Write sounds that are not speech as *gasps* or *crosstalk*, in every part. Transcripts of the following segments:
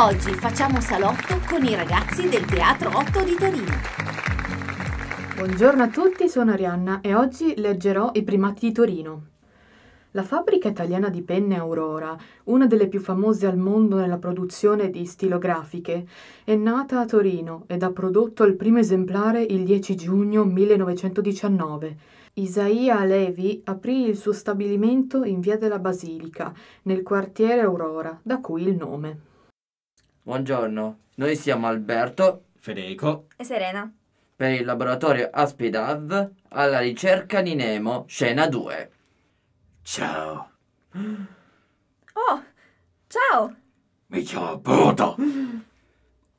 Oggi facciamo salotto con i ragazzi del Teatro 8 di Torino. Buongiorno a tutti, sono Arianna e oggi leggerò I primati di Torino. La fabbrica italiana di penne Aurora, una delle più famose al mondo nella produzione di stilografiche, è nata a Torino ed ha prodotto il primo esemplare il 10 giugno 1919. Isaia Levi aprì il suo stabilimento in via della Basilica, nel quartiere Aurora, da cui il nome. Buongiorno, noi siamo Alberto, Federico e Serena per il laboratorio Aspidav alla ricerca di Nemo, scena 2. Ciao. Oh, ciao. Mi chiamo Bruto.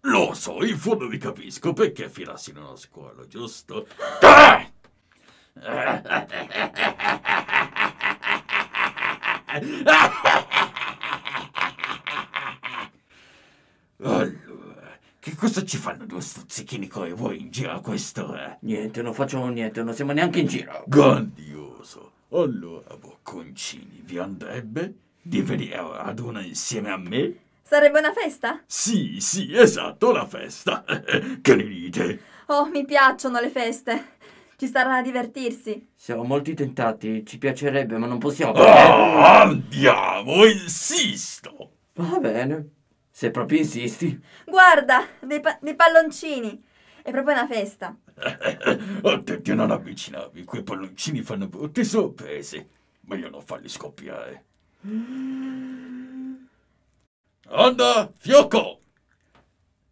Lo so, in fondo vi capisco perché filassi nella scuola, giusto? Ah! *laughs* Allora, che cosa ci fanno due stuzzichini come voi in giro a quest'ora? Eh? Niente, non facciamo niente, non siamo neanche in giro. Grandioso! Allora, bocconcini, vi andrebbe di venire ad una insieme a me? Sarebbe una festa? Sì, sì, esatto, una festa. *laughs* che ne dite? Oh, mi piacciono le feste. Ci starà a divertirsi. Siamo molti tentati, ci piacerebbe, ma non possiamo. Oh, andiamo, insisto. Va bene. Se proprio insisti. Guarda, dei, pa dei palloncini. È proprio una festa. Attenti *laughs* oh, a non avvicinarvi, quei palloncini fanno brutte sorprese. Meglio non farli scoppiare. *gasps* Onda, Fiocco!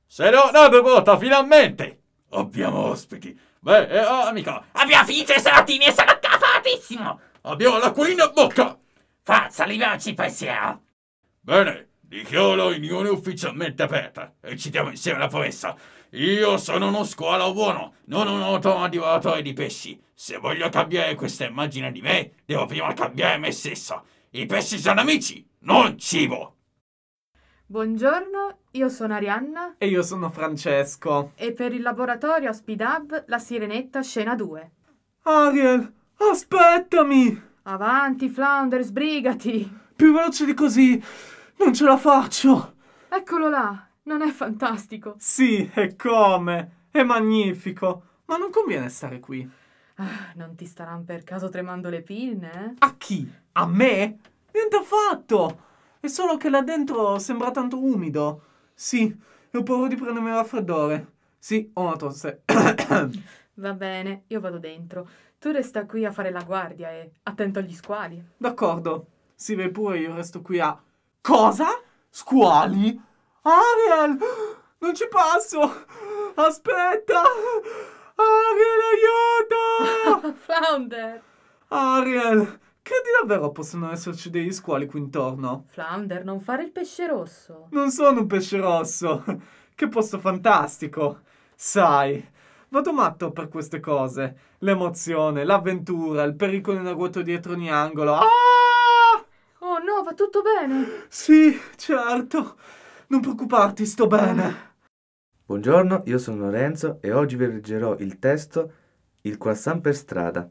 Se una no, bevuta, finalmente! Abbiamo ospiti. Beh, eh, oh, ah, amico, abbiamo finito i salatini e sono affatissimo! Abbiamo la l'acquolina a bocca! Forza, arrivaci, pensiero! Bene, Dichiaro l'unione ufficialmente aperta. e citiamo insieme la promessa. Io sono uno squalo buono, non un automotivatore di pesci. Se voglio cambiare questa immagine di me, devo prima cambiare me stesso. I pesci sono amici, non cibo. Buongiorno, io sono Arianna. E io sono Francesco. E per il laboratorio Speed la sirenetta scena 2. Ariel, aspettami! Avanti, Flounder, sbrigati! Più veloce di così! Non ce la faccio! Eccolo là! Non è fantastico? Sì, e come! È magnifico! Ma non conviene stare qui. Ah, non ti staranno per caso tremando le pinne? Eh? A chi? A me? Niente affatto! È solo che là dentro sembra tanto umido. Sì, ho paura di prendermi il raffreddore. Sì, ho una tosse. *coughs* Va bene, io vado dentro. Tu resta qui a fare la guardia e attento agli squali. D'accordo. Sì, beh, pure io resto qui a Cosa? Squali? Ariel! Non ci passo! Aspetta! Ariel, aiuto! *laughs* Flounder! Ariel, credi davvero possono esserci degli squali qui intorno? Flounder, non fare il pesce rosso! Non sono un pesce rosso! Che posto fantastico! Sai, vado matto per queste cose. L'emozione, l'avventura, il pericolo in agguato dietro ogni angolo. Ah! va tutto bene? Sì, certo. Non preoccuparti, sto bene. Buongiorno, io sono Lorenzo e oggi vi leggerò il testo Il croissant per strada.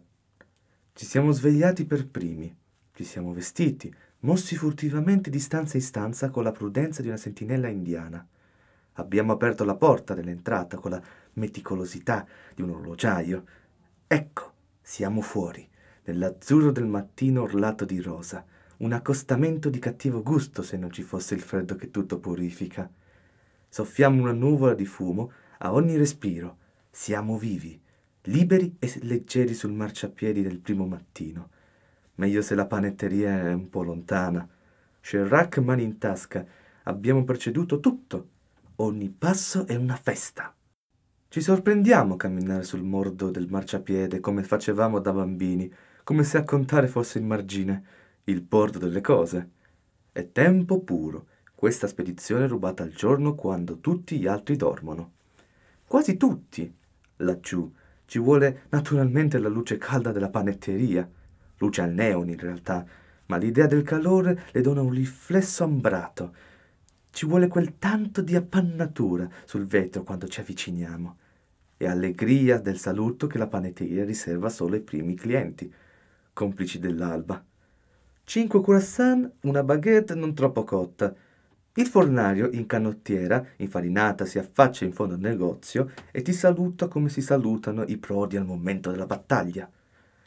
Ci siamo svegliati per primi, ci siamo vestiti, mossi furtivamente di stanza in stanza con la prudenza di una sentinella indiana. Abbiamo aperto la porta dell'entrata con la meticolosità di un orologiaio. Ecco, siamo fuori, nell'azzurro del mattino orlato di rosa un accostamento di cattivo gusto se non ci fosse il freddo che tutto purifica. Soffiamo una nuvola di fumo a ogni respiro, siamo vivi, liberi e leggeri sul marciapiedi del primo mattino. Meglio se la panetteria è un po' lontana. Sherrac mani in tasca, abbiamo preceduto tutto. Ogni passo è una festa. Ci sorprendiamo a camminare sul mordo del marciapiede come facevamo da bambini, come se a contare fosse il margine il porto delle cose. È tempo puro questa spedizione rubata al giorno quando tutti gli altri dormono. Quasi tutti, laggiù, ci vuole naturalmente la luce calda della panetteria, luce al neon in realtà, ma l'idea del calore le dona un riflesso ambrato. Ci vuole quel tanto di appannatura sul vetro quando ci avviciniamo e allegria del saluto che la panetteria riserva solo ai primi clienti, complici dell'alba. 5 croissant, una baguette non troppo cotta. Il fornaio in canottiera, infarinata, si affaccia in fondo al negozio e ti saluta come si salutano i prodi al momento della battaglia.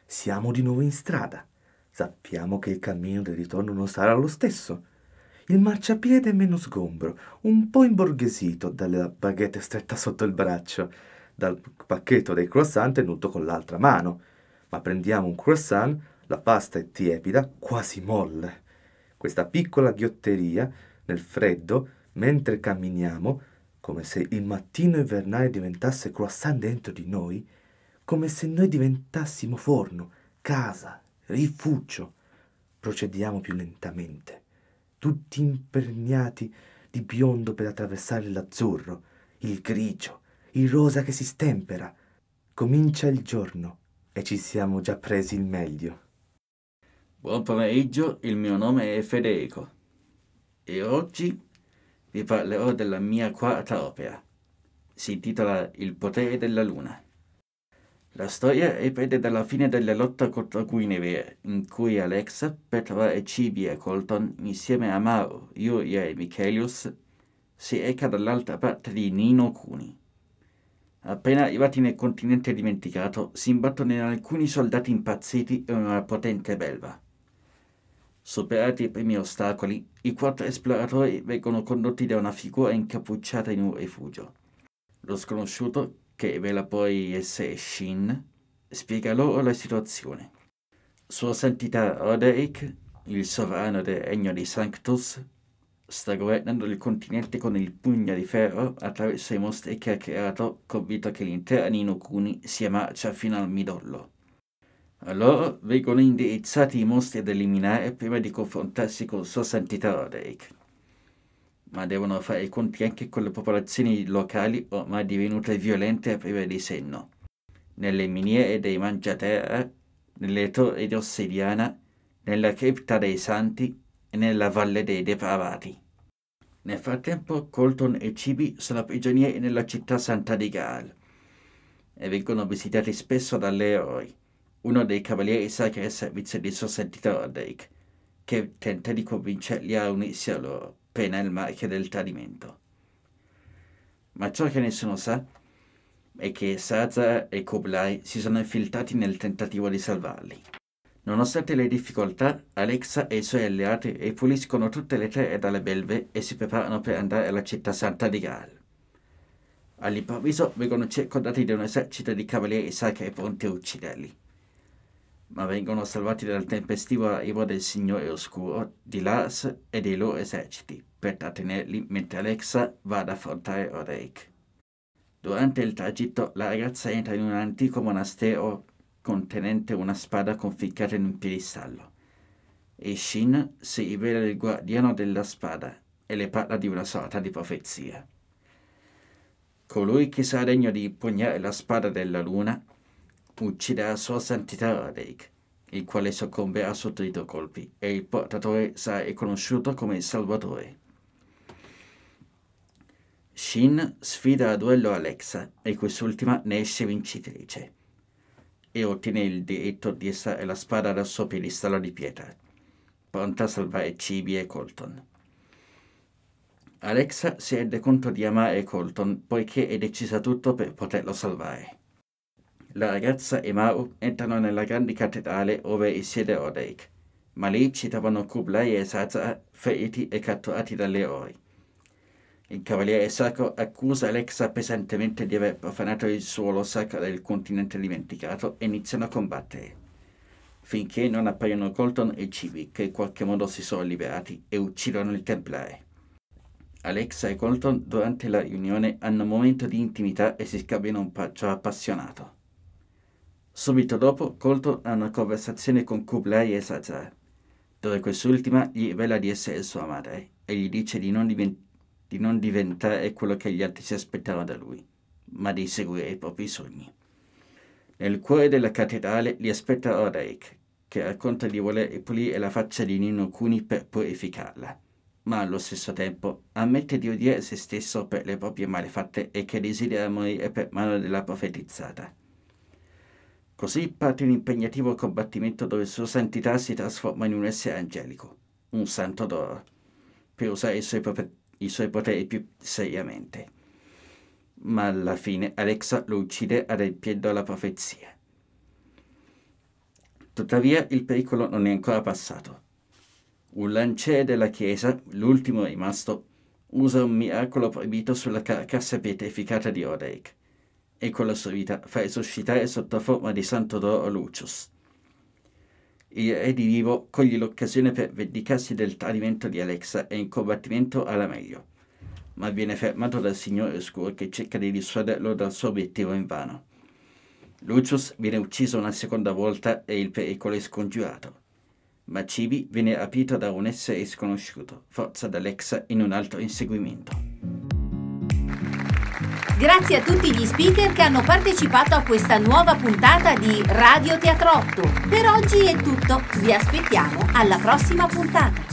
Siamo di nuovo in strada. Sappiamo che il cammino del ritorno non sarà lo stesso. Il marciapiede è meno sgombro, un po' imborghesito dalla baguette stretta sotto il braccio, dal pacchetto dei croissant tenuto con l'altra mano. Ma prendiamo un croissant, la pasta è tiepida, quasi molle. Questa piccola ghiotteria, nel freddo, mentre camminiamo, come se il mattino invernale diventasse croissant dentro di noi, come se noi diventassimo forno, casa, rifugio. Procediamo più lentamente, tutti imperniati di biondo per attraversare l'azzurro, il grigio, il rosa che si stempera. Comincia il giorno e ci siamo già presi il meglio. Buon pomeriggio, il mio nome è Federico e oggi vi parlerò della mia quarta opera. Si intitola Il potere della luna. La storia riprende dalla fine della lotta contro Guinevere, in cui Alexa, Petra e Cibia Colton, insieme a Maro, Iuria e Michelius, si reca dall'altra parte di Nino Cuni. Appena arrivati nel continente dimenticato, si imbattono in alcuni soldati impazziti e una potente belva. Superati i primi ostacoli, i quattro esploratori vengono condotti da una figura incappucciata in un rifugio. Lo sconosciuto, che vela poi essere Shin, spiega loro la situazione. Sua Santità Roderick, il sovrano del regno di Sanctus, sta governando il continente con il pugno di ferro attraverso i mostri che ha creato, convinto che l'intera Ninokuni sia marcia fino al midollo. Allora vengono indirizzati i mostri da eliminare prima di confrontarsi con Sua Santità Roderick. Ma devono fare i conti anche con le popolazioni locali ormai divenute violente a prima di senno. Nelle miniere dei Mangiaterra, nelle torri di Ossidiana, nella cripta dei Santi e nella Valle dei Depravati. Nel frattempo Colton e Cibi sono prigionieri nella città santa di Gaal e vengono visitati spesso dalle eroi uno dei cavalieri sacri al servizio di suo sentito Roderick, che tenta di convincerli a unirsi a loro, pena il marchio del tradimento. Ma ciò che nessuno sa è che Sazar e Kublai si sono infiltrati nel tentativo di salvarli. Nonostante le difficoltà, Alexa e i suoi alleati ripuliscono tutte le terre dalle belve e si preparano per andare alla città santa di Graal. All'improvviso vengono circondati da un esercito di cavalieri sacri pronti a ucciderli ma vengono salvati dal tempestivo arrivo del Signore Oscuro di Lars e dei loro eserciti, per trattenerli mentre Alexa va ad affrontare Roderick. Durante il tragitto la ragazza entra in un antico monastero contenente una spada conficcata in un piedistallo. E Shin si rivela il guardiano della spada e le parla di una sorta di profezia. Colui che sarà degno di impugnare la spada della luna uccide la sua santità Lake, il quale soccombe a i colpi, e il portatore sarà conosciuto come il Salvatore. Shin sfida a duello Alexa e quest'ultima ne esce vincitrice e ottiene il diritto di stare la spada dal suo piedistallo di pietra, pronta a salvare Cibi e Colton. Alexa si rende conto di amare Colton poiché è decisa tutto per poterlo salvare. La ragazza e Maru entrano nella grande cattedrale dove oveisiede Odeik, ma lì ci trovano Kublai e Sazar feriti e catturati dalle ori. Il cavaliere sacro accusa Alexa pesantemente di aver profanato il suolo sacro del continente dimenticato e iniziano a combattere. Finché non appaiono Colton e Civi, che in qualche modo si sono liberati e uccidono il templare. Alexa e Colton durante la riunione hanno un momento di intimità e si scambiano un bacio appassionato. Subito dopo, Colton ha una conversazione con Kublai e Sazar, dove quest'ultima gli rivela di essere sua madre e gli dice di non, di non diventare quello che gli altri si aspettavano da lui, ma di seguire i propri sogni. Nel cuore della cattedrale li aspetta Roderick, che racconta di voler pulire la faccia di Nino Cuni per purificarla, ma allo stesso tempo ammette di odiare se stesso per le proprie malefatte e che desidera morire per mano della profetizzata. Così parte un impegnativo combattimento dove Sua Santità si trasforma in un essere angelico, un santo d'oro, per usare i suoi, i suoi poteri più seriamente. Ma alla fine Alexa lo uccide adempiendo alla profezia. Tuttavia il pericolo non è ancora passato. Un lanciere della chiesa, l'ultimo rimasto, usa un miracolo proibito sulla carcassa pietrificata di Oderic e con la sua vita fa esuscitare sotto forma di santo d'oro Lucius. Il re di Vivo coglie l'occasione per vendicarsi del tradimento di Alexa e in combattimento alla meglio, ma viene fermato dal signore oscuro che cerca di dissuaderlo dal suo obiettivo invano. Lucius viene ucciso una seconda volta e il pericolo è scongiurato ma Cibi viene rapito da un essere sconosciuto, forza da Alexa in un altro inseguimento. Grazie a tutti gli speaker che hanno partecipato a questa nuova puntata di Radio Teatro Teatrotto. Per oggi è tutto, vi aspettiamo alla prossima puntata.